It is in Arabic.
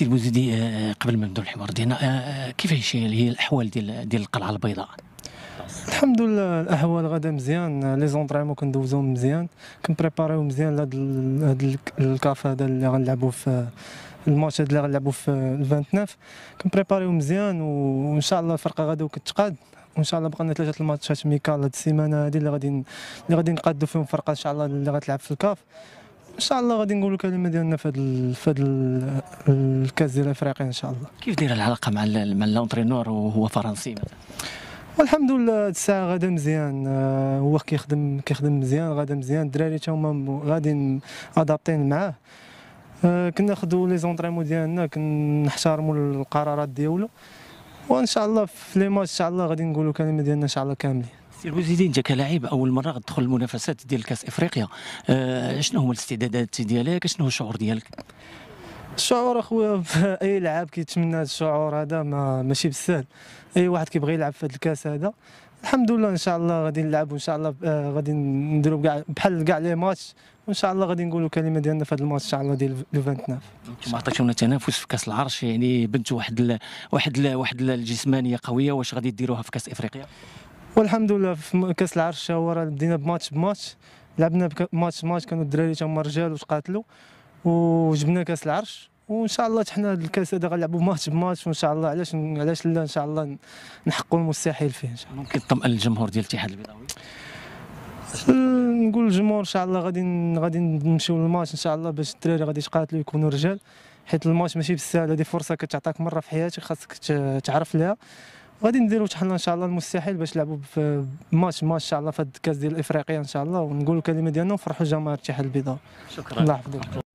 سي بوزيدي آه، آه، قبل ما نبداو الحوار ديالنا آه، كيفاش هي الاحوال ديال ديال القلعه البيضاء الحمد لله الاحوال غدا مزيان لي زونطريمون كندوزوهم مزيان كنبريباريو مزيان لهاد الكاف هذا اللي غنلعبو في الماتش هذا اللي غنلعبو في 29 كنبريباريو مزيان وان شاء الله الفرقه غدا كتقاد وان شاء الله بقى ثلاثه الماتشات ميكال هاد السيمانه هذه اللي غادي اللي غادي نقادو فيهم فرقه ان شاء الله اللي غتلعب في الكاف ان شاء الله غادي نقول الكلمه ديالنا في هذا في الكاس ديال افريقيا ان شاء الله كيف دايره العلاقه مع مع لونترينور وهو فرنسي مثلا والحمد لله هاد الساعه غادا مزيان آه، هو كيخدم كيخدم مزيان غادا مزيان الدراري حتى هما غاديين ادابتين معاه آه، خدو لي زونطريمون ديالنا كنحتارمو القرارات ديالو وان شاء الله في لي ماتش ان شاء الله غادي نقولوا كلمه ديالنا ان شاء الله كاملين سي بوزيدي انت كلاعب اول مره غتدخل المنافسات ديال كاس افريقيا أه شنو هما الاستعدادات ديالك شنو هو الشعور ديالك الشعور اخويا اي لعاب كيتمنى هذا الشعور هذا ما ماشي بالسهل اي واحد كيبغي يلعب في هذا الكاس هذا الحمد لله ان شاء الله غادي نلعب وان شاء الله آه، غادي نديروا كاع بحال كاع لي ماتش وان شاء الله غادي نقولوا كلمه ديالنا في هذا الماتش ان شاء الله ديال لو 29 انتم عطيتونا تنافس في كاس العرش يعني بنت واحد الـ واحد الـ واحد الجسمانيه قويه واش غادي ديروها في كاس افريقيا والحمد لله في كاس العرش هو راه بدينا بماتش بماتش لعبنا بماتش ماتش كانوا الدراري تما رجال وتقاتلوا وجبنا كاس العرش وان شاء الله حنا الكاس هذا غنلعبوا ماتش بماتش وان شاء الله علاش علاش لا ان شاء الله نحقوا المستحيل فيه ان شاء الله ممكن تطمئن الجمهور ديال الاتحاد البيضاوي نقول للجمهور ان شاء الله غادي غادي نمشيو للماتش ان شاء الله باش الدراري غادي يتقاتلوا يكونوا رجال حيت الماتش ماشي بالسهل هذه فرصه كتعطاك مره في حياتك خاصك تعرف لها غادي نديروا حنا ان شاء الله المستحيل باش نلعبوا في ماتش ماتش ان شاء الله في هذا الكاس ديال افريقيا ان شاء الله ونقولوا الكلمه ديالنا ونفرحوا جماهير الاتحاد البيضاوي شكرا الله يحفظك